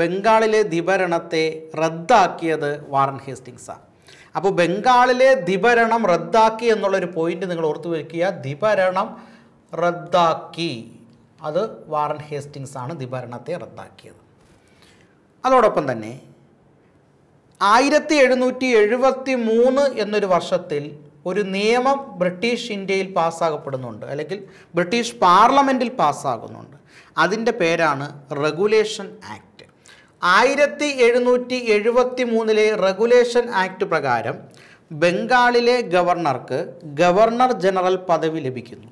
ബംഗാളിലെ ധിപരണത്തെ റദ്ദാക്കിയത് വാറൻ ഹേസ്റ്റിങ്സാണ് അപ്പോൾ ബംഗാളിലെ ധിപരണം റദ്ദാക്കി എന്നുള്ളൊരു പോയിന്റ് നിങ്ങൾ ഓർത്തു വയ്ക്കുക ധിപരണം റദ്ദാക്കി അത് വാറൻ ഹേസ്റ്റിങ്സ് ആണ് ധിപരണത്തെ റദ്ദാക്കിയത് അതോടൊപ്പം തന്നെ ആയിരത്തി എഴുന്നൂറ്റി എഴുപത്തി മൂന്ന് എന്നൊരു വർഷത്തിൽ ഒരു നിയമം ബ്രിട്ടീഷ് ഇന്ത്യയിൽ പാസ്സാകപ്പെടുന്നുണ്ട് അല്ലെങ്കിൽ ബ്രിട്ടീഷ് പാർലമെൻറ്റിൽ പാസ്സാകുന്നുണ്ട് അതിൻ്റെ പേരാണ് റെഗുലേഷൻ ആക്ട് ആയിരത്തി എഴുന്നൂറ്റി എഴുപത്തി മൂന്നിലെ റെഗുലേഷൻ ആക്ട് പ്രകാരം ബംഗാളിലെ ഗവർണർക്ക് ഗവർണർ ജനറൽ പദവി ലഭിക്കുന്നു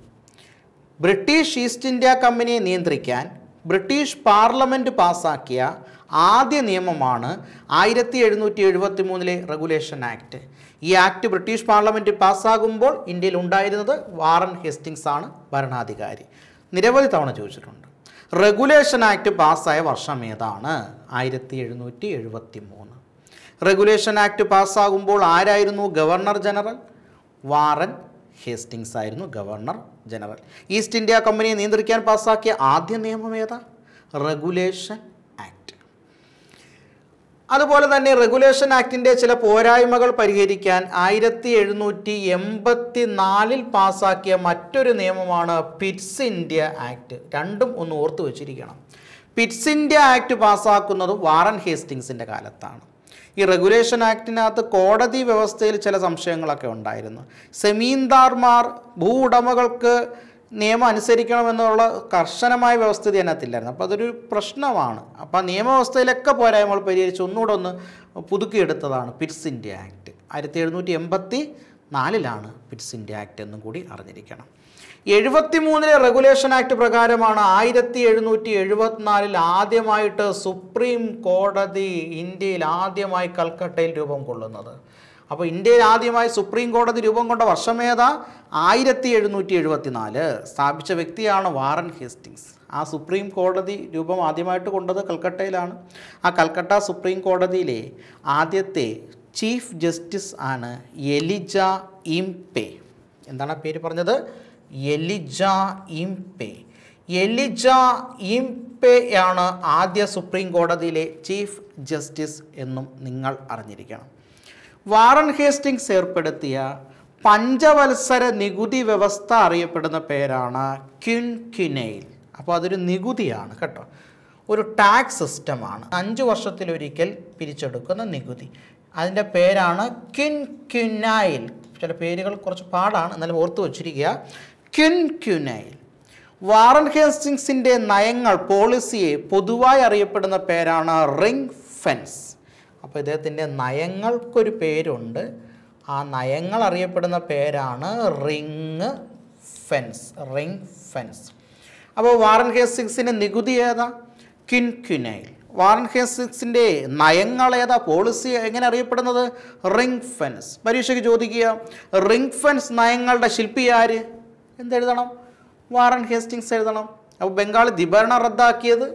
ബ്രിട്ടീഷ് ഈസ്റ്റ് ഇന്ത്യ കമ്പനിയെ നിയന്ത്രിക്കാൻ ബ്രിട്ടീഷ് പാർലമെൻ്റ് പാസാക്കിയ ആദ്യ നിയമമാണ് ആയിരത്തി എഴുന്നൂറ്റി എഴുപത്തി മൂന്നിലെ റെഗുലേഷൻ ആക്ട് ഈ ആക്ട് ബ്രിട്ടീഷ് പാർലമെൻറ്റ് പാസ്സാകുമ്പോൾ ഇന്ത്യയിൽ ഉണ്ടായിരുന്നത് വാറൻ ഹേസ്റ്റിങ്സ് ആണ് ഭരണാധികാരി നിരവധി തവണ ചോദിച്ചിട്ടുണ്ട് റെഗുലേഷൻ ആക്ട് പാസ്സായ വർഷം ഏതാണ് ആയിരത്തി എഴുന്നൂറ്റി എഴുപത്തി മൂന്ന് റെഗുലേഷൻ ആക്ട് പാസ്സാകുമ്പോൾ ആരായിരുന്നു ഗവർണർ ജനറൽ വാറൻ ഹേസ്റ്റിങ്സ് ആയിരുന്നു ഗവർണർ ജനറൽ ഈസ്റ്റ് ഇന്ത്യ കമ്പനിയെ നിയന്ത്രിക്കാൻ പാസ്സാക്കിയ ആദ്യ നിയമം ഏതാ റെഗുലേഷൻ ആക്ട് അതുപോലെ തന്നെ റെഗുലേഷൻ ആക്ടിന്റെ ചില പോരായ്മകൾ പരിഹരിക്കാൻ ആയിരത്തി എഴുന്നൂറ്റി എൺപത്തി നാലിൽ പാസാക്കിയ മറ്റൊരു നിയമമാണ് പിറ്റ്സ് ഇന്ത്യ ആക്ട് രണ്ടും ഒന്ന് ഓർത്തു വച്ചിരിക്കണം പിറ്റ്സ് ഇന്ത്യ ആക്ട് പാസ്സാക്കുന്നത് വാറൻ ഹേസ്റ്റിങ്സിൻ്റെ കാലത്താണ് ഈ റെഗുലേഷൻ ആക്ടിനകത്ത് കോടതി വ്യവസ്ഥയിൽ ചില സംശയങ്ങളൊക്കെ ഉണ്ടായിരുന്നു സെമീന്ദാർമാർ ഭൂ ഉടമകൾക്ക് നിയമം അനുസരിക്കണമെന്നുള്ള കർശനമായ വ്യവസ്ഥ അതിനകത്തില്ലായിരുന്നു അപ്പോൾ അതൊരു പ്രശ്നമാണ് അപ്പോൾ ആ നിയമവ്യവസ്ഥയിലൊക്കെ പോരായ്മകൾ പരിഹരിച്ച് ഒന്നുകൂടെ ഒന്ന് പുതുക്കിയെടുത്തതാണ് പിറ്റ്സ് ഇന്ത്യ ആക്ട് ആയിരത്തി എഴുന്നൂറ്റി എൺപത്തി നാലിലാണ് പിറ്റ്സ് ഇന്ത്യ ആക്ട് എന്നും കൂടി അറിഞ്ഞിരിക്കണം എഴുപത്തി മൂന്നിലെ റെഗുലേഷൻ ആക്ട് പ്രകാരമാണ് ആയിരത്തി എഴുന്നൂറ്റി എഴുപത്തിനാലിൽ ആദ്യമായിട്ട് സുപ്രീം കോടതി ഇന്ത്യയിൽ ആദ്യമായി കൽക്കട്ടയിൽ രൂപം കൊള്ളുന്നത് അപ്പോൾ ഇന്ത്യയിൽ ആദ്യമായി സുപ്രീം കോടതി രൂപം കൊണ്ട വർഷമേത ആയിരത്തി എഴുന്നൂറ്റി നാല് സ്ഥാപിച്ച വ്യക്തിയാണ് വാറൻ ഹേസ്റ്റിങ്സ് ആ സുപ്രീം കോടതി രൂപം ആദ്യമായിട്ട് കൊണ്ടത് കൽക്കട്ടയിലാണ് ആ കൽക്കട്ട സുപ്രീം കോടതിയിലെ ആദ്യത്തെ ചീഫ് ജസ്റ്റിസ് ആണ് എലിജ ഇംപേ എന്താണ് പേര് പറഞ്ഞത് എലിജ ഇംപെ എലിജ ആണ് ആദ്യ സുപ്രീം കോടതിയിലെ ചീഫ് ജസ്റ്റിസ് എന്നും നിങ്ങൾ അറിഞ്ഞിരിക്കണം വാറൻ ഹേസ്റ്റിങ്സ് ഏർപ്പെടുത്തിയ പഞ്ചവത്സര നികുതി വ്യവസ്ഥ അറിയപ്പെടുന്ന പേരാണ് ക്യുൻ ക്യുനെയിൽ അപ്പോൾ അതൊരു നികുതിയാണ് കേട്ടോ ഒരു ടാക്സ് സിസ്റ്റമാണ് അഞ്ച് വർഷത്തിലൊരിക്കൽ പിരിച്ചെടുക്കുന്ന നികുതി അതിൻ്റെ പേരാണ് ക്യുൻ ക്യുനൈൽ ചില പേരുകൾ കുറച്ച് പാടാണ് എന്നാലും ഓർത്ത് വച്ചിരിക്കുക ക്യുൻ ക്യുനൈൽ വാറൻ ഹേസ്റ്റിങ്സിൻ്റെ നയങ്ങൾ പോളിസിയെ പൊതുവായി അറിയപ്പെടുന്ന പേരാണ് റിംഗ് ഫെൻസ് അപ്പോൾ ഇദ്ദേഹത്തിൻ്റെ നയങ്ങൾക്കൊരു പേരുണ്ട് ആ നയങ്ങൾ അറിയപ്പെടുന്ന പേരാണ് റിങ് ഫെൻസ് റിങ് ഫെൻസ് അപ്പോൾ വാറൻ ഹേസ് സിക്സിൻ്റെ നികുതി ഏതാ കിൻക്യുനൈൽ വാറൻ ഹേസ് സിക്സിൻ്റെ നയങ്ങൾ ഏതാ പോളിസി എങ്ങനെ അറിയപ്പെടുന്നത് റിങ് ഫെൻസ് പരീക്ഷയ്ക്ക് ചോദിക്കുക റിങ് ഫെൻസ് നയങ്ങളുടെ ശില്പി ആര് എന്തെഴുതണം വാറൻ ഹേസ്റ്റിങ്സ് എഴുതണം അപ്പോൾ ബംഗാളി ദിഭരണം റദ്ദാക്കിയത്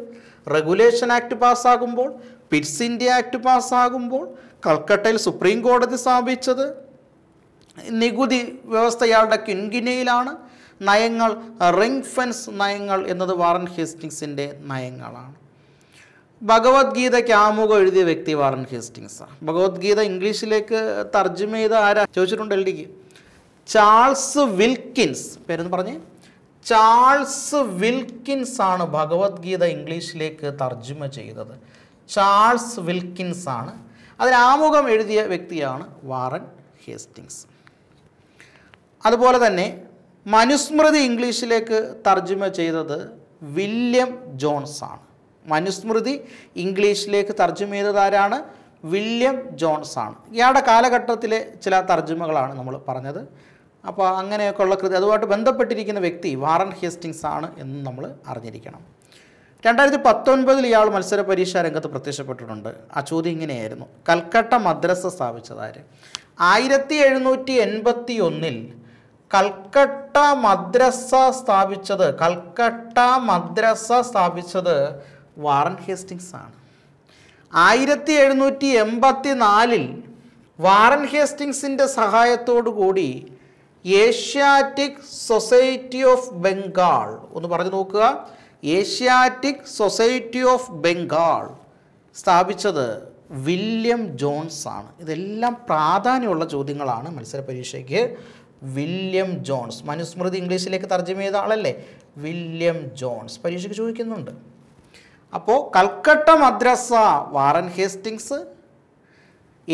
റെഗുലേഷൻ ആക്ട് പാസ്സാകുമ്പോൾ പിറ്റ്സ് ഇന്ത്യ ആക്ട് പാസ്സാകുമ്പോൾ കൽക്കട്ടയിൽ സുപ്രീം കോടതി സ്ഥാപിച്ചത് നികുതി വ്യവസ്ഥയാളുടെ കിൻകിനയിലാണ് നയങ്ങൾ റിംഗ് ഫെൻസ് നയങ്ങൾ എന്നത് വാറൻ ഹേസ്റ്റിങ്സിൻ്റെ നയങ്ങളാണ് ഭഗവത്ഗീതയ്ക്ക് ആമുഖം എഴുതിയ വ്യക്തി വാറൻ ഹേസ്റ്റിങ്സാണ് ഭഗവത്ഗീത ഇംഗ്ലീഷിലേക്ക് തർജ്ജമ ചെയ്ത ആരാ ചോദിച്ചിട്ടുണ്ട് എൽ ചാൾസ് വിൽക്കിൻസ് പേരെന്ന് പറഞ്ഞ് ചാൾസ് വിൽക്കിൻസ് ആണ് ഭഗവത്ഗീത ഇംഗ്ലീഷിലേക്ക് തർജ്ജമ ചെയ്തത് ചാൾസ് വിൽക്കിൻസ് ആണ് അതിനാമുഖം എഴുതിയ വ്യക്തിയാണ് വാറൻ ഹേസ്റ്റിങ്സ് അതുപോലെ തന്നെ മനുസ്മൃതി ഇംഗ്ലീഷിലേക്ക് തർജ്ജമ ചെയ്തത് വില്യം ജോൺസ് ആണ് മനുസ്മൃതി ഇംഗ്ലീഷിലേക്ക് തർജ്ജമ ചെയ്തത് ആരാണ് വില്യം ജോൺസ് ആണ് ഇയാളുടെ കാലഘട്ടത്തിലെ ചില തർജ്ജമകളാണ് നമ്മൾ പറഞ്ഞത് അപ്പോൾ അങ്ങനെയൊക്കെയുള്ള കൃതി അതുമായിട്ട് ബന്ധപ്പെട്ടിരിക്കുന്ന വ്യക്തി വാറൻ ഹേസ്റ്റിങ്സ് ആണ് എന്ന് നമ്മൾ അറിഞ്ഞിരിക്കണം രണ്ടായിരത്തി പത്തൊൻപതിൽ ഇയാൾ മത്സര പരീക്ഷാ രംഗത്ത് പ്രത്യക്ഷപ്പെട്ടിട്ടുണ്ട് ആ ചോദ്യം ഇങ്ങനെയായിരുന്നു കൽക്കട്ട മദ്രസ സ്ഥാപിച്ചതാര് ആയിരത്തി എഴുന്നൂറ്റി എൺപത്തി ഒന്നിൽ കൽക്കട്ട മദ്രസ സ്ഥാപിച്ചത് കൽക്കട്ട മദ്രസ സ്ഥാപിച്ചത് വാറൻ ഹേസ്റ്റിങ്സ് ആണ് ആയിരത്തി എഴുന്നൂറ്റി എൺപത്തി നാലിൽ വാറൻ ഹേസ്റ്റിങ്സിൻ്റെ സഹായത്തോടു കൂടി ഏഷ്യാറ്റിക് സൊസൈറ്റി ഓഫ് ബംഗാൾ ഒന്ന് പറഞ്ഞു നോക്കുക ഏഷ്യാറ്റിക് സൊസൈറ്റി ഓഫ് ബംഗാൾ സ്ഥാപിച്ചത് വില്യം ജോൺസ് ആണ് ഇതെല്ലാം പ്രാധാന്യമുള്ള ചോദ്യങ്ങളാണ് മത്സര പരീക്ഷയ്ക്ക് വില്യം ജോൺസ് മനുസ്മൃതി ഇംഗ്ലീഷിലേക്ക് തർജ്ജമ ചെയ്ത ആളല്ലേ വില്യം ജോൺസ് പരീക്ഷയ്ക്ക് ചോദിക്കുന്നുണ്ട് അപ്പോൾ കൽക്കട്ട മദ്രസ Warren Hastings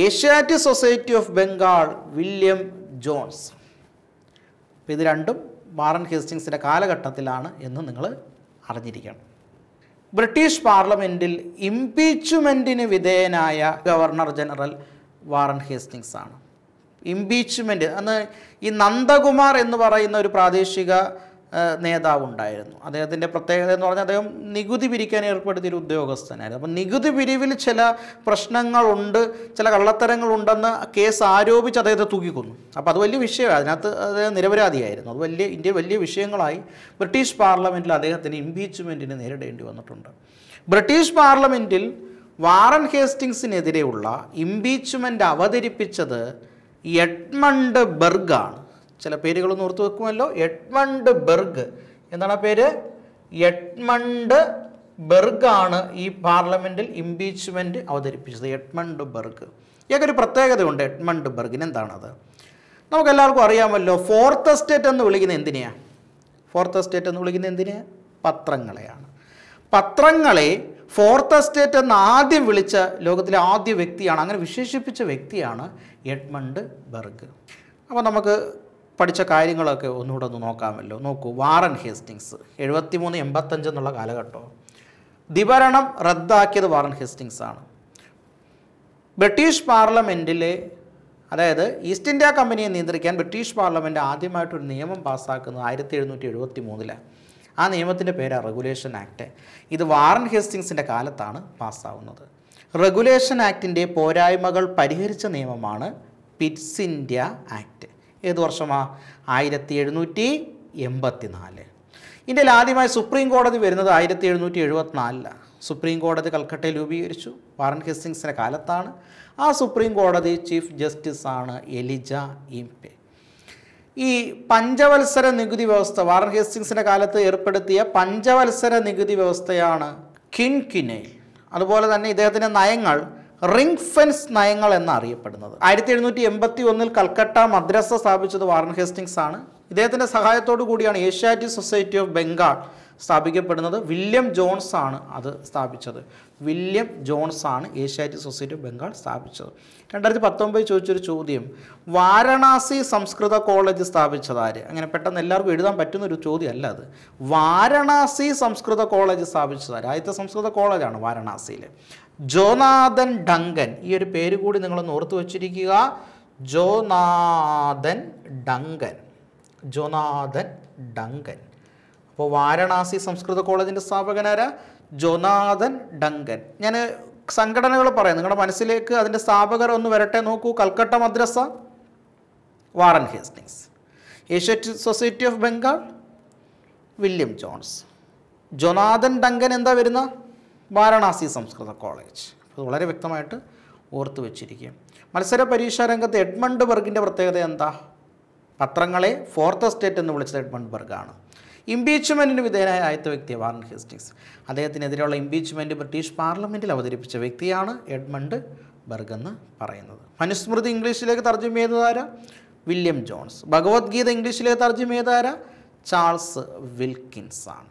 Asiatic society of Bengal William Jones ഇത് രണ്ടും വാറൻ ഹേസ്റ്റിങ്സിൻ്റെ കാലഘട്ടത്തിലാണ് എന്ന് നിങ്ങൾ അറിഞ്ഞിരിക്കണം ബ്രിട്ടീഷ് പാർലമെൻറ്റിൽ ഇംപീച്ച്മെൻറ്റിന് വിധേയനായ ഗവർണർ ജനറൽ വാറൻ ഹേസ്റ്റിങ്സ് ആണ് ഇംപീച്ച്മെൻറ്റ് അന്ന് ഈ നന്ദകുമാർ എന്ന് പറയുന്ന ഒരു പ്രാദേശിക നേതാവുണ്ടായിരുന്നു അദ്ദേഹത്തിൻ്റെ പ്രത്യേകത എന്ന് പറഞ്ഞാൽ അദ്ദേഹം നികുതി പിരിക്കാൻ ഏർപ്പെടുത്തിയൊരു ഉദ്യോഗസ്ഥനായിരുന്നു അപ്പം നികുതി പിരിവിൽ ചില പ്രശ്നങ്ങളുണ്ട് ചില കള്ളത്തരങ്ങളുണ്ടെന്ന് കേസ് ആരോപിച്ച് അദ്ദേഹത്തെ തൂക്കിക്കൊന്നു അപ്പോൾ അത് വലിയ വിഷയമാണ് അതിനകത്ത് അദ്ദേഹം നിരപരാധിയായിരുന്നു അത് വലിയ ഇന്ത്യ വലിയ വിഷയങ്ങളായി ബ്രിട്ടീഷ് പാർലമെൻറ്റിൽ അദ്ദേഹത്തിന് ഇംപീച്ച്മെൻറ്റിന് നേരിടേണ്ടി വന്നിട്ടുണ്ട് ബ്രിട്ടീഷ് പാർലമെൻറ്റിൽ വാറൻ ഹേസ്റ്റിങ്സിനെതിരെയുള്ള ഇംപീച്ച്മെൻറ്റ് അവതരിപ്പിച്ചത് എഡ്മണ്ട് ബെർഗാണ് ചില പേരുകളൊന്നും ഓർത്ത് വെക്കുമല്ലോ എഡ്മണ്ട് ബെർഗ് എന്താണ് ആ പേര് എഡ്മണ്ട് ബെർഗാണ് ഈ പാർലമെൻറ്റിൽ ഇംപീച്ച്മെൻറ്റ് അവതരിപ്പിച്ചത് എഡ്മണ്ട് ബെർഗ് ഒരു പ്രത്യേകതയുണ്ട് എഡ്മണ്ട് ബെർഗിന് എന്താണത് നമുക്കെല്ലാവർക്കും അറിയാമല്ലോ ഫോർത്ത് എസ്റ്റേറ്റ് എന്ന് വിളിക്കുന്ന എന്തിനെയാണ് ഫോർത്ത് എസ്റ്റേറ്റ് എന്ന് വിളിക്കുന്ന എന്തിനെ പത്രങ്ങളെയാണ് പത്രങ്ങളെ ഫോർത്ത് എസ്റ്റേറ്റ് എന്ന് ആദ്യം വിളിച്ച ലോകത്തിലെ ആദ്യ വ്യക്തിയാണ് അങ്ങനെ വിശേഷിപ്പിച്ച വ്യക്തിയാണ് എഡ്മണ്ട് ബെർഗ് അപ്പോൾ നമുക്ക് പഠിച്ച കാര്യങ്ങളൊക്കെ ഒന്നുകൂടെ ഒന്ന് നോക്കാമല്ലോ നോക്കൂ വാറൻ ഹേസ്റ്റിങ്സ് എഴുപത്തി മൂന്ന് എൺപത്തഞ്ച് എന്നുള്ള കാലഘട്ടം ദിവരണം റദ്ദാക്കിയത് വാറൻ ഹേസ്റ്റിങ്സ് ആണ് ബ്രിട്ടീഷ് പാർലമെൻറ്റിലെ അതായത് ഈസ്റ്റ് ഇന്ത്യ കമ്പനിയെ നിയന്ത്രിക്കാൻ ബ്രിട്ടീഷ് പാർലമെൻറ്റ് ആദ്യമായിട്ടൊരു നിയമം പാസ്സാക്കുന്നത് ആയിരത്തി എഴുന്നൂറ്റി എഴുപത്തി മൂന്നിലാണ് ആ നിയമത്തിൻ്റെ പേരാണ് റെഗുലേഷൻ ആക്ട് ഇത് വാറൻ ഹേസ്റ്റിങ്സിൻ്റെ കാലത്താണ് പാസ്സാവുന്നത് റെഗുലേഷൻ ആക്ടിൻ്റെ പോരായ്മകൾ പരിഹരിച്ച നിയമമാണ് പിറ്റ്സ് ഇന്ത്യ ആക്ട് ഏത് വർഷമാണ് ആയിരത്തി എഴുന്നൂറ്റി എൺപത്തി നാല് ഇന്ത്യയിൽ ആദ്യമായി സുപ്രീം കോടതി വരുന്നത് ആയിരത്തി എഴുന്നൂറ്റി എഴുപത്തിനാലിലാണ് സുപ്രീം കോടതി കൽക്കട്ടയിൽ രൂപീകരിച്ചു വാറൻ ഹിസ്റ്റിങ്സിൻ്റെ കാലത്താണ് ആ സുപ്രീം കോടതി ചീഫ് ജസ്റ്റിസ് ആണ് എലിജ ഇംപെ ഈ പഞ്ചവത്സര നികുതി വ്യവസ്ഥ വാറൻ ഹിസ്റ്റിങ്സിൻ്റെ കാലത്ത് ഏർപ്പെടുത്തിയ പഞ്ചവത്സര നികുതി വ്യവസ്ഥയാണ് കിൻകിനെ അതുപോലെ തന്നെ ഇദ്ദേഹത്തിൻ്റെ നയങ്ങൾ റിംഗ് ഫെൻസ് നയങ്ങൾ എന്നറിയപ്പെടുന്നത് ആയിരത്തി എഴുന്നൂറ്റി എൺപത്തി ഒന്നിൽ കൽക്കട്ട മദ്രസ സ്ഥാപിച്ചത് വാറൻ ഹേസ്റ്റിങ്സ് ആണ് ഇദ്ദേഹത്തിൻ്റെ സഹായത്തോടു കൂടിയാണ് ഏഷ്യാറ്റിക് സൊസൈറ്റി ഓഫ് ബംഗാൾ സ്ഥാപിക്കപ്പെടുന്നത് വില്യം ജോൺസ് ആണ് അത് സ്ഥാപിച്ചത് വില്യം ജോൺസ് ആണ് ഏഷ്യാറ്റിക് സൊസൈറ്റി ഓഫ് ബംഗാൾ സ്ഥാപിച്ചത് രണ്ടായിരത്തി പത്തൊമ്പത് ചോദിച്ചൊരു ചോദ്യം വാരണാസി സംസ്കൃത കോളേജ് സ്ഥാപിച്ചതാര് അങ്ങനെ പെട്ടെന്ന് എല്ലാവർക്കും എഴുതാൻ പറ്റുന്ന ഒരു ചോദ്യമല്ല അത് വാരണാസി സംസ്കൃത കോളേജ് സ്ഥാപിച്ചതാര് ആദ്യത്തെ സംസ്കൃത കോളേജാണ് വാരണാസിയിൽ ജോനാഥൻ ഡങ്കൻ ഈ ഒരു പേര് കൂടി നിങ്ങളൊന്ന് ഓർത്ത് വച്ചിരിക്കുക ജോനാഥൻ ഡങ്കൻ ജൊനാഥൻ ഡങ്കൻ അപ്പോൾ വാരണാസി സംസ്കൃത കോളേജിൻ്റെ സ്ഥാപകനാരാ ജൊനാഥൻ ഡങ്കൻ ഞാൻ സംഘടനകൾ പറയാം നിങ്ങളുടെ മനസ്സിലേക്ക് അതിൻ്റെ സ്ഥാപകർ ഒന്ന് വരട്ടെ നോക്കൂ കൽക്കട്ട മദ്രസ Warren Hastings Asiatic society of Bengal William Jones Jonathan Duncan എന്താ വരുന്ന വാരണാസി സംസ്കൃത കോളേജ് അത് വളരെ വ്യക്തമായിട്ട് ഓർത്തു വച്ചിരിക്കുക മത്സര പരീക്ഷാ രംഗത്ത് എഡ്മണ്ട് ബർഗിൻ്റെ പ്രത്യേകത എന്താ പത്രങ്ങളെ ഫോർത്ത് എസ്റ്റേറ്റ് എന്ന് വിളിച്ചത് എഡ്മണ്ട് ബർഗാണ് ഇംപീച്ച്മെൻറ്റിന് വിധേയനായ ആദ്യത്തെ വ്യക്തി വാറൻ ഹിസ്റ്റിക്സ് അദ്ദേഹത്തിനെതിരെയുള്ള ഇംപീച്ച്മെൻറ്റ് ബ്രിട്ടീഷ് പാർലമെൻറ്റിൽ അവതരിപ്പിച്ച വ്യക്തിയാണ് എഡ്മണ്ട് ബർഗ് എന്ന് പറയുന്നത് മനുസ്മൃതി ഇംഗ്ലീഷിലേക്ക് തർജ്ജമ ചെയ്തതാരാ വില്യം ജോൺസ് ഭഗവത്ഗീത ഇംഗ്ലീഷിലേക്ക് തർജ്ജമ ചെയ്തതാരാ ചാൾസ് വിൽക്കിൻസ് ആണ്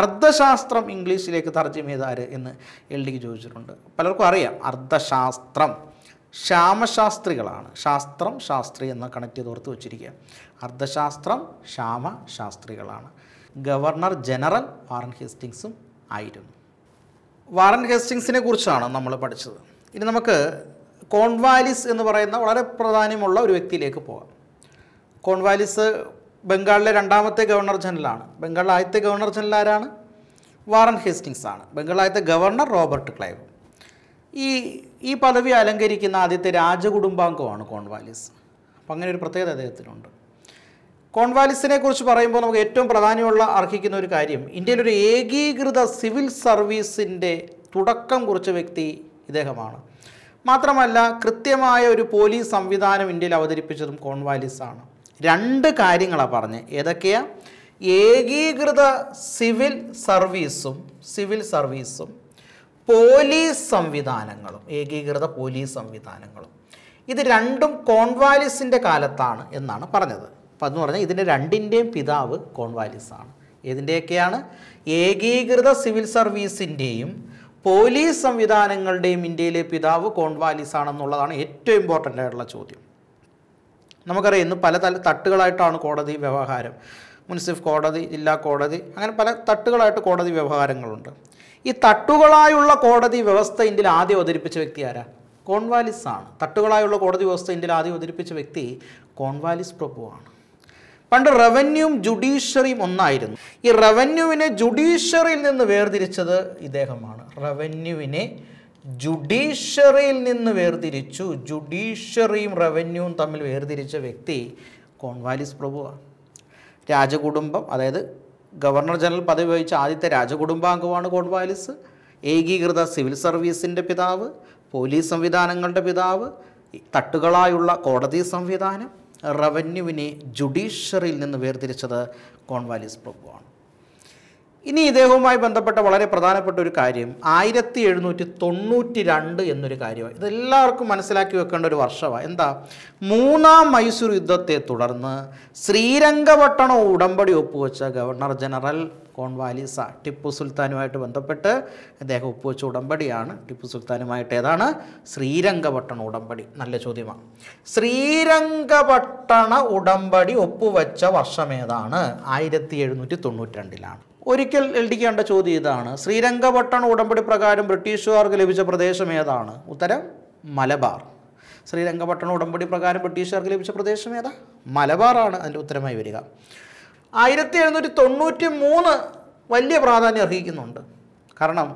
അർദ്ധശാസ്ത്രം ഇംഗ്ലീഷിലേക്ക് തർജ്ജമ ചെയ്താര് എന്ന് എൽ ഡിക്ക് ചോദിച്ചിട്ടുണ്ട് പലർക്കും അറിയാം അർദ്ധശാസ്ത്രം ക്ഷാമശാസ്ത്രികളാണ് ശാസ്ത്രം ശാസ്ത്രി എന്ന കണക്ട് ചെയ്ത് ഓർത്ത് അർദ്ധശാസ്ത്രം അർത്ഥശാസ്ത്രം ക്ഷാമശാസ്ത്രികളാണ് ഗവർണർ ജനറൽ വാറൻ ഹേസ്റ്റിങ്സും ആയിരുന്നു വാറൻ ഹേസ്റ്റിങ്സിനെ കുറിച്ചാണ് നമ്മൾ പഠിച്ചത് ഇനി നമുക്ക് കോൺവാലിസ് എന്ന് പറയുന്ന വളരെ പ്രാധാന്യമുള്ള ഒരു വ്യക്തിയിലേക്ക് പോകാം കോൺവാലിസ് ബംഗാളിലെ രണ്ടാമത്തെ ഗവർണർ ജനറലാണ് ബംഗാളിലെ ആദ്യത്തെ ഗവർണർ ജനറൽ ആരാണ് വാറൻ ഹേസ്റ്റിങ്സ് ആണ് ബംഗാളിലെ ആദ്യത്തെ ഗവർണർ റോബർട്ട് ക്ലൈവ് ഈ ഈ പദവി അലങ്കരിക്കുന്ന ആദ്യത്തെ രാജകുടുംബാംഗമാണ് കോൺവാലിസ് അപ്പം അങ്ങനെ ഒരു പ്രത്യേകത അദ്ദേഹത്തിനുണ്ട് കോൺവാലിസിനെ കുറിച്ച് പറയുമ്പോൾ നമുക്ക് ഏറ്റവും പ്രധാനമുള്ള അർഹിക്കുന്ന ഒരു കാര്യം ഇന്ത്യയിലൊരു ഏകീകൃത സിവിൽ സർവീസിൻ്റെ തുടക്കം കുറിച്ച വ്യക്തി ഇദ്ദേഹമാണ് മാത്രമല്ല കൃത്യമായ ഒരു പോലീസ് സംവിധാനം ഇന്ത്യയിൽ അവതരിപ്പിച്ചതും കോൺവാലിസാണ് രണ്ട് കാര്യങ്ങളാണ് പറഞ്ഞ് ഏതൊക്കെയാണ് ഏകീകൃത സിവിൽ സർവീസും സിവിൽ സർവീസും പോലീസ് സംവിധാനങ്ങളും ഏകീകൃത പോലീസ് സംവിധാനങ്ങളും ഇത് രണ്ടും കോൺവാലിസിൻ്റെ കാലത്താണ് എന്നാണ് പറഞ്ഞത് അപ്പം അതെന്ന് പറഞ്ഞാൽ ഇതിൻ്റെ രണ്ടിൻ്റെയും പിതാവ് കോൺവാലിസാണ് ഏതിൻ്റെയൊക്കെയാണ് ഏകീകൃത സിവിൽ സർവീസിൻ്റെയും പോലീസ് സംവിധാനങ്ങളുടെയും ഇന്ത്യയിലെ പിതാവ് കോൺവാലിസ് ആണെന്നുള്ളതാണ് ഏറ്റവും ഇമ്പോർട്ടൻ്റ് ആയിട്ടുള്ള ചോദ്യം നമുക്കറിയാം ഇന്ന് പല തല തട്ടുകളായിട്ടാണ് കോടതി വ്യവഹാരം മുനിസിഫ് കോടതി ജില്ലാ കോടതി അങ്ങനെ പല തട്ടുകളായിട്ട് കോടതി വ്യവഹാരങ്ങളുണ്ട് ഈ തട്ടുകളായുള്ള കോടതി വ്യവസ്ഥ ഇന്ത്യയിൽ ആദ്യം അവതരിപ്പിച്ച വ്യക്തി ആരാ കോൺവാലിസ് ആണ് തട്ടുകളായുള്ള കോടതി വ്യവസ്ഥ ഇന്ത്യയിൽ ആദ്യം അവതരിപ്പിച്ച വ്യക്തി കോൺവാലിസ് പ്രഭുവാണ് പണ്ട് റവന്യൂവും ജുഡീഷ്യറിയും ഒന്നായിരുന്നു ഈ റവന്യൂവിനെ ജുഡീഷ്യറിയിൽ നിന്ന് വേർതിരിച്ചത് ഇദ്ദേഹമാണ് റവന്യൂവിനെ ജുഡീഷ്യറിയിൽ നിന്ന് വേർതിരിച്ചു ജുഡീഷ്യറിയും റവന്യൂവും തമ്മിൽ വേർതിരിച്ച വ്യക്തി കോൺവാലിസ് പ്രഭുവാണ് രാജകുടുംബം അതായത് ഗവർണർ ജനറൽ പദവി വഹിച്ച ആദ്യത്തെ രാജകുടുംബാംഗമാണ് കോൺവാലിസ് ഏകീകൃത സിവിൽ സർവീസിൻ്റെ പിതാവ് പോലീസ് സംവിധാനങ്ങളുടെ പിതാവ് തട്ടുകളായുള്ള കോടതി സംവിധാനം റവന്യൂവിനെ ജുഡീഷ്യറിയിൽ നിന്ന് വേർതിരിച്ചത് കോൺവാലിസ് പ്രഭുവാണ് ഇനി ഇദ്ദേഹവുമായി ബന്ധപ്പെട്ട വളരെ പ്രധാനപ്പെട്ട ഒരു കാര്യം ആയിരത്തി എഴുന്നൂറ്റി തൊണ്ണൂറ്റി രണ്ട് എന്നൊരു കാര്യമാണ് ഇതെല്ലാവർക്കും മനസ്സിലാക്കി വെക്കേണ്ട ഒരു വർഷമാണ് എന്താ മൂന്നാം മൈസൂർ യുദ്ധത്തെ തുടർന്ന് ശ്രീരംഗപട്ടണം ഉടമ്പടി ഒപ്പുവെച്ച ഗവർണർ ജനറൽ കോൺവാലിസ ടിപ്പു സുൽത്താനുമായിട്ട് ബന്ധപ്പെട്ട് അദ്ദേഹം ഒപ്പുവെച്ച ഉടമ്പടിയാണ് ടിപ്പു സുൽത്താനുമായിട്ട് ഏതാണ് ശ്രീരംഗപട്ടണ ഉടമ്പടി നല്ല ചോദ്യമാണ് ശ്രീരംഗപട്ടണ ഉടമ്പടി ഒപ്പുവെച്ച വർഷം ഏതാണ് ആയിരത്തി എഴുന്നൂറ്റി തൊണ്ണൂറ്റി രണ്ടിലാണ് ഒരിക്കൽ എൽ ഡിക്ക് കണ്ട ചോദ്യം ഇതാണ് ശ്രീരംഗപട്ടണ ഉടമ്പടി പ്രകാരം ബ്രിട്ടീഷുകാർക്ക് ലഭിച്ച പ്രദേശം ഏതാണ് ഉത്തരം മലബാർ ശ്രീരംഗപട്ടണ ഉടമ്പടി പ്രകാരം ബ്രിട്ടീഷുകാർക്ക് ലഭിച്ച പ്രദേശം ഏതാ മലബാറാണ് അതിൻ്റെ ഉത്തരമായി വരിക ആയിരത്തി എഴുന്നൂറ്റി തൊണ്ണൂറ്റി മൂന്ന് വലിയ പ്രാധാന്യം അർഹിക്കുന്നുണ്ട് കാരണം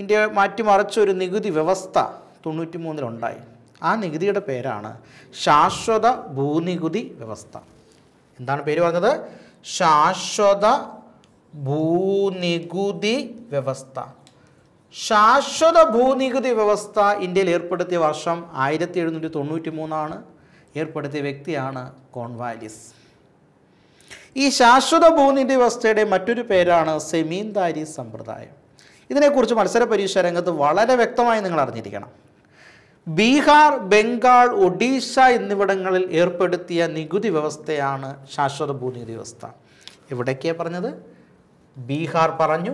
ഇന്ത്യ മാറ്റിമറിച്ച ഒരു നികുതി വ്യവസ്ഥ തൊണ്ണൂറ്റി മൂന്നിലുണ്ടായി ആ നികുതിയുടെ പേരാണ് ശാശ്വത ഭൂനികുതി വ്യവസ്ഥ എന്താണ് പേര് പറഞ്ഞത് ശാശ്വത ഭൂനികുതി വ്യവസ്ഥ ശാശ്വത ഭൂനികുതി വ്യവസ്ഥ ഇന്ത്യയിൽ ഏർപ്പെടുത്തിയ വർഷം ആയിരത്തി എഴുന്നൂറ്റി തൊണ്ണൂറ്റി മൂന്നാണ് ഏർപ്പെടുത്തിയ വ്യക്തിയാണ് കോൺവാലിസ് ഈ ശാശ്വത ഭൂനികുതി വ്യവസ്ഥയുടെ മറ്റൊരു പേരാണ് സെമീന്ദാരി സമ്പ്രദായം ഇതിനെക്കുറിച്ച് മത്സര പരീക്ഷ രംഗത്ത് വളരെ വ്യക്തമായി നിങ്ങൾ അറിഞ്ഞിരിക്കണം ബീഹാർ ബംഗാൾ ഒഡീഷ എന്നിവിടങ്ങളിൽ ഏർപ്പെടുത്തിയ നികുതി വ്യവസ്ഥയാണ് ശാശ്വത ഭൂനികുതി വ്യവസ്ഥ എവിടേക്കാണ് പറഞ്ഞത് ബീഹാർ പറഞ്ഞു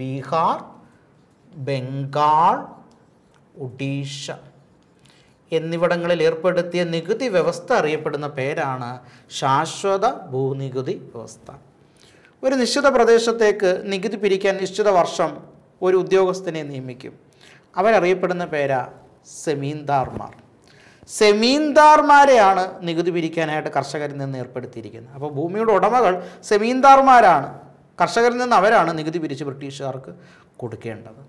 ബീഹാർ ബംഗാൾ ഒഡീഷ എന്നിവിടങ്ങളിൽ ഏർപ്പെടുത്തിയ നികുതി വ്യവസ്ഥ അറിയപ്പെടുന്ന പേരാണ് ശാശ്വത ഭൂനികുതി വ്യവസ്ഥ ഒരു നിശ്ചിത പ്രദേശത്തേക്ക് നികുതി പിരിക്കാൻ നിശ്ചിത വർഷം ഒരു ഉദ്യോഗസ്ഥനെ നിയമിക്കും അവരറിയപ്പെടുന്ന പേരാ സെമീന്ദാർമാർ സെമീന്ദാർമാരെയാണ് നികുതി പിരിക്കാനായിട്ട് കർഷകരിൽ നിന്ന് ഏർപ്പെടുത്തിയിരിക്കുന്നത് അപ്പോൾ ഭൂമിയുടെ ഉടമകൾ സെമീന്ദാർമാരാണ് കർഷകരിൽ നിന്ന് അവരാണ് നികുതി പിരിച്ച് ബ്രിട്ടീഷുകാർക്ക് കൊടുക്കേണ്ടത്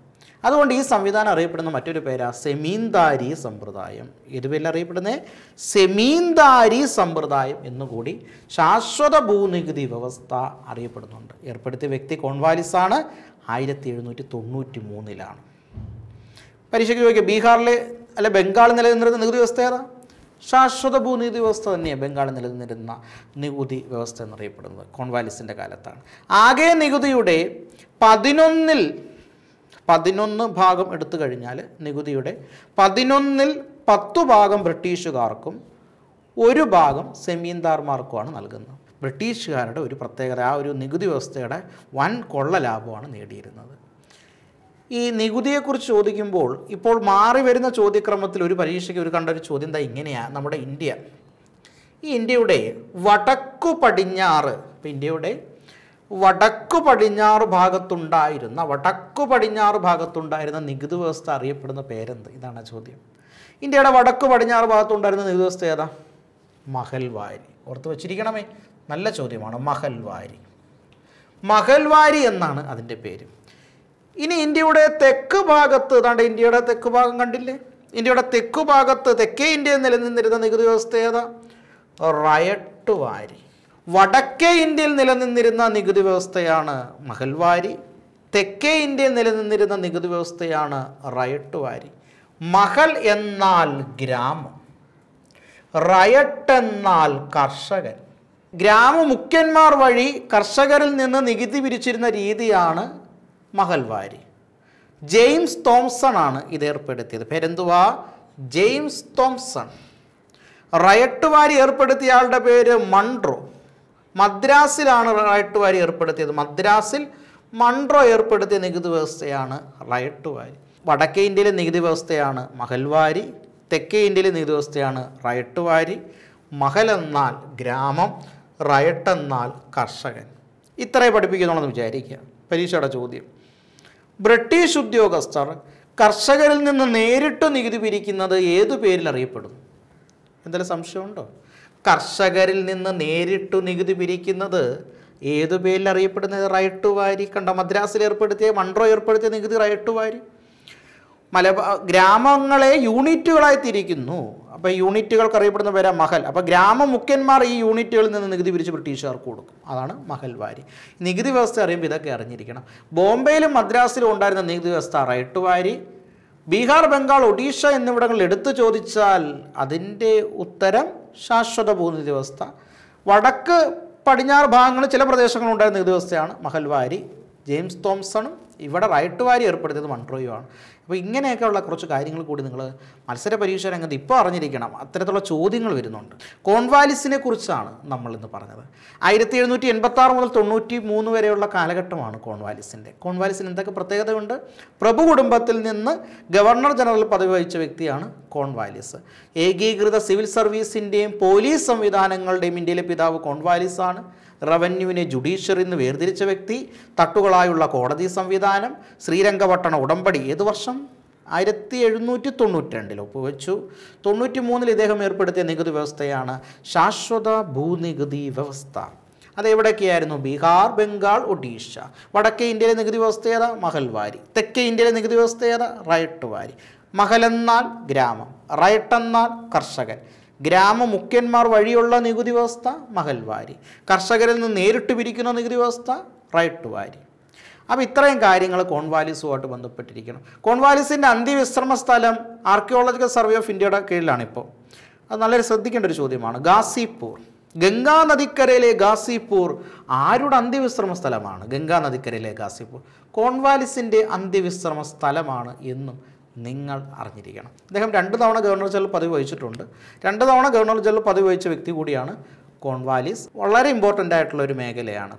അതുകൊണ്ട് ഈ സംവിധാനം അറിയപ്പെടുന്ന മറ്റൊരു പേരാ സെമീന്ദാരി സമ്പ്രദായം ഏത് പേരിൽ അറിയപ്പെടുന്നത് സെമീന്ദാരി സമ്പ്രദായം എന്നുകൂടി ശാശ്വത ഭൂനികുതി വ്യവസ്ഥ അറിയപ്പെടുന്നുണ്ട് ഏർപ്പെടുത്തിയ വ്യക്തി കോൺവാലിസാണ് ആയിരത്തി എഴുന്നൂറ്റി തൊണ്ണൂറ്റി മൂന്നിലാണ് പരീക്ഷയ്ക്ക് ചോദിക്കുക ബീഹാറിലെ അല്ലെ ബംഗാളിൽ നിലനിന്നിരുന്ന നികുതി വ്യവസ്ഥ ഏതാണ് ശാശ്വത ഭൂനികുതി വ്യവസ്ഥ തന്നെയാണ് ബംഗാളിൽ നിലനിന്നിരുന്ന നികുതി വ്യവസ്ഥ എന്നറിയപ്പെടുന്നത് കോൺവാലിസിൻ്റെ കാലത്താണ് ആകെ നികുതിയുടെ പതിനൊന്നിൽ പതിനൊന്ന് ഭാഗം എടുത്തു കഴിഞ്ഞാൽ നികുതിയുടെ പതിനൊന്നിൽ പത്ത് ഭാഗം ബ്രിട്ടീഷുകാർക്കും ഒരു ഭാഗം സെമീന്ദാർമാർക്കുമാണ് നൽകുന്നത് ബ്രിട്ടീഷുകാരുടെ ഒരു പ്രത്യേകത ആ ഒരു നികുതി വ്യവസ്ഥയുടെ വൻ കൊള്ള ലാഭമാണ് നേടിയിരുന്നത് ഈ നികുതിയെക്കുറിച്ച് ചോദിക്കുമ്പോൾ ഇപ്പോൾ മാറി വരുന്ന ചോദ്യക്രമത്തിൽ ഒരു പരീക്ഷയ്ക്ക് ഒരു കണ്ട ഒരു ചോദ്യം എന്താ ഇങ്ങനെയാണ് നമ്മുടെ ഇന്ത്യ ഈ ഇന്ത്യയുടെ വടക്കു പടിഞ്ഞാറ് ഇപ്പം ഇന്ത്യയുടെ വടക്കു പടിഞ്ഞാറ് ഭാഗത്തുണ്ടായിരുന്ന വടക്കു പടിഞ്ഞാറ് ഭാഗത്തുണ്ടായിരുന്ന നികുതി വ്യവസ്ഥ അറിയപ്പെടുന്ന പേരെന്ത് ഇതാണ് ചോദ്യം ഇന്ത്യയുടെ വടക്കു പടിഞ്ഞാറ് ഭാഗത്തുണ്ടായിരുന്ന നികുതി വ്യവസ്ഥ ഏതാ മഹൽവാരി ഓർത്ത് വച്ചിരിക്കണമേ നല്ല ചോദ്യമാണ് മഹൽവാരി മഹൽവാരി എന്നാണ് അതിൻ്റെ പേര് ഇനി ഇന്ത്യയുടെ തെക്ക് ഭാഗത്ത് താണ്ട് ഇന്ത്യയുടെ തെക്ക് ഭാഗം കണ്ടില്ലേ ഇന്ത്യയുടെ തെക്ക് ഭാഗത്ത് തെക്കേ ഇന്ത്യയിൽ നിലനിന്നിരുന്ന നികുതി വ്യവസ്ഥ ഏതാ റയട്ടുവാരി വടക്കേ ഇന്ത്യയിൽ നിലനിന്നിരുന്ന നികുതി വ്യവസ്ഥയാണ് മഹൽവാരി തെക്കേ ഇന്ത്യയിൽ നിലനിന്നിരുന്ന നികുതി വ്യവസ്ഥയാണ് റയട്ടുവാരി മഹൽ എന്നാൽ ഗ്രാമം റയട്ട് എന്നാൽ കർഷകൻ ഗ്രാമ വഴി കർഷകരിൽ നിന്ന് നികുതി പിരിച്ചിരുന്ന രീതിയാണ് മഹൽവാരി ജെയിംസ് തോംസൺ ആണ് ഇത് ഏർപ്പെടുത്തിയത് പേരെന്തുവാ ജെയിംസ് തോംസൺ റയട്ട് വാരി ഏർപ്പെടുത്തിയ ആളുടെ പേര് മൺട്രോ മദ്രാസിലാണ് റയട്ട് വാരി ഏർപ്പെടുത്തിയത് മദ്രാസിൽ മൺട്രോ ഏർപ്പെടുത്തിയ നികുതി വ്യവസ്ഥയാണ് റയട്ട് വാരി വടക്കേ ഇന്ത്യയിലെ നികുതി വ്യവസ്ഥയാണ് മഹൽവാരി തെക്കേ ഇന്ത്യയിലെ നികുതി വ്യവസ്ഥയാണ് റയട്ട് വാരി മഹൽ എന്നാൽ ഗ്രാമം റയട്ടെന്നാൽ കർഷകൻ ഇത്രേ പഠിപ്പിക്കുന്നുള്ളെന്ന് വിചാരിക്കുക പരീക്ഷയുടെ ചോദ്യം ബ്രിട്ടീഷ് ഉദ്യോഗസ്ഥർ കർഷകരിൽ നിന്ന് നേരിട്ട് നികുതി പിരിക്കുന്നത് ഏതു പേരിൽ അറിയപ്പെടുന്നു എന്തെങ്കിലും സംശയമുണ്ടോ കർഷകരിൽ നിന്ന് നേരിട്ട് നികുതി പിരിക്കുന്നത് ഏതു പേരിൽ അറിയപ്പെടുന്നത് റൈറ്റ് ടു വാരി കണ്ട മദ്രാസിൽ ഏർപ്പെടുത്തിയ മൺട്രോ ഏർപ്പെടുത്തിയ നികുതി റൈറ്റ് ടു വാരി മലബാർ ഗ്രാമങ്ങളെ യൂണിറ്റുകളായി തിരിക്കുന്നു അപ്പോൾ ഈ യൂണിറ്റുകൾക്ക് അറിയപ്പെടുന്ന പേരാ മഹൽ അപ്പോൾ ഗ്രാമമുഖ്യന്മാർ ഈ യൂണിറ്റുകളിൽ നിന്ന് നികുതി പിരിച്ച് ബ്രിട്ടീഷുകാർക്ക് കൊടുക്കും അതാണ് മഹൽ വാരി നികുതി വ്യവസ്ഥ അറിയുമ്പോൾ ഇതൊക്കെ അറിഞ്ഞിരിക്കണം ബോംബെയിലും മദ്രാസിലും ഉണ്ടായിരുന്ന നികുതി വ്യവസ്ഥ റൈട്ട് വാരി ബീഹാർ ബംഗാൾ ഒഡീഷ എന്നിവിടങ്ങളിൽ എടുത്തു ചോദിച്ചാൽ അതിൻ്റെ ഉത്തരം ശാശ്വത ഭൂനികുതി വ്യവസ്ഥ വടക്ക് പടിഞ്ഞാറ് ഭാഗങ്ങളിൽ ചില പ്രദേശങ്ങളുണ്ടായിരുന്ന നികുതി വ്യവസ്ഥയാണ് മഹൽവാരി ജെയിംസ് തോംസണും ഇവിടെ റൈറ്റ് വാരി ഏർപ്പെടുത്തിയത് മൺട്രോയുമാണ് അപ്പോൾ ഇങ്ങനെയൊക്കെയുള്ള കുറച്ച് കാര്യങ്ങൾ കൂടി നിങ്ങൾ മത്സര പരീക്ഷ രംഗത്ത് ഇപ്പോൾ അറിഞ്ഞിരിക്കണം അത്തരത്തിലുള്ള ചോദ്യങ്ങൾ വരുന്നുണ്ട് കോൺവാലിസിനെ കുറിച്ചാണ് നമ്മളിന്ന് പറഞ്ഞത് ആയിരത്തി എഴുന്നൂറ്റി എൺപത്തി മുതൽ തൊണ്ണൂറ്റി മൂന്ന് വരെയുള്ള കാലഘട്ടമാണ് കോൺവാലിസിൻ്റെ കോൺവാലിസിന് എന്തൊക്കെ പ്രത്യേകതയുണ്ട് പ്രഭു കുടുംബത്തിൽ നിന്ന് ഗവർണർ ജനറൽ പദവി വഹിച്ച വ്യക്തിയാണ് കോൺവാലിസ് ഏകീകൃത സിവിൽ സർവീസിൻ്റെയും പോലീസ് സംവിധാനങ്ങളുടെയും ഇന്ത്യയിലെ പിതാവ് കോൺവാലിസാണ് റവന്യൂവിനെ ജുഡീഷ്യറി എന്ന് വേർതിരിച്ച വ്യക്തി തട്ടുകളായുള്ള കോടതി സംവിധാനം ശ്രീരംഗപട്ടണ ഉടമ്പടി ഏത് വർഷം ആയിരത്തി എഴുന്നൂറ്റി തൊണ്ണൂറ്റി രണ്ടിൽ ഒപ്പുവെച്ചു തൊണ്ണൂറ്റി മൂന്നിൽ ഇദ്ദേഹം ഏർപ്പെടുത്തിയ നികുതി വ്യവസ്ഥയാണ് ശാശ്വത ഭൂനികുതി വ്യവസ്ഥ അതെവിടെയൊക്കെയായിരുന്നു ബീഹാർ ബംഗാൾ ഒഡീഷ വടക്കേ ഇന്ത്യയിലെ നികുതി വ്യവസ്ഥ ഏതാ മഹൽവാരി തെക്കേ ഇന്ത്യയിലെ നികുതി വ്യവസ്ഥ ഏതാ റൈട്ട് വാരി മഹലെന്നാൽ ഗ്രാമം റൈട്ടെന്നാൽ കർഷകൻ ഗ്രാമമുഖ്യന്മാർ വഴിയുള്ള നികുതി വ്യവസ്ഥ മഹൽവാരി കർഷകരിൽ നിന്ന് നേരിട്ട് പിരിക്കുന്ന നികുതി വ്യവസ്ഥ റൈട്ട് വാരി അപ്പോൾ ഇത്രയും കാര്യങ്ങൾ കോൺവാലിസുമായിട്ട് ബന്ധപ്പെട്ടിരിക്കണം കോൺവാലിസിൻ്റെ അന്ത്യവിശ്രമ സ്ഥലം ആർക്കിയോളജിക്കൽ സർവേ ഓഫ് ഇന്ത്യയുടെ കീഴിലാണിപ്പോൾ അത് നല്ലൊരു ശ്രദ്ധിക്കേണ്ട ഒരു ചോദ്യമാണ് ഗാസിപൂർ ഗംഗാ നദിക്കരയിലെ ഗാസിപൂർ ആരുടെ അന്ത്യവിശ്രമ സ്ഥലമാണ് ഗംഗാ നദിക്കരയിലെ ഗാസിപൂർ കോൺവാലിസിൻ്റെ അന്ത്യവിശ്രമ സ്ഥലമാണ് എന്നും നിങ്ങൾ അറിഞ്ഞിരിക്കണം അദ്ദേഹം രണ്ട് തവണ ഗവർണർ ജനറൽ പദവി വഹിച്ചിട്ടുണ്ട് രണ്ട് തവണ ഗവർണർ ജനറൽ പദവി വഹിച്ച വ്യക്തി കൂടിയാണ് കോൺവാലിസ് വളരെ ഇമ്പോർട്ടൻ്റ് ആയിട്ടുള്ള ഒരു മേഖലയാണ്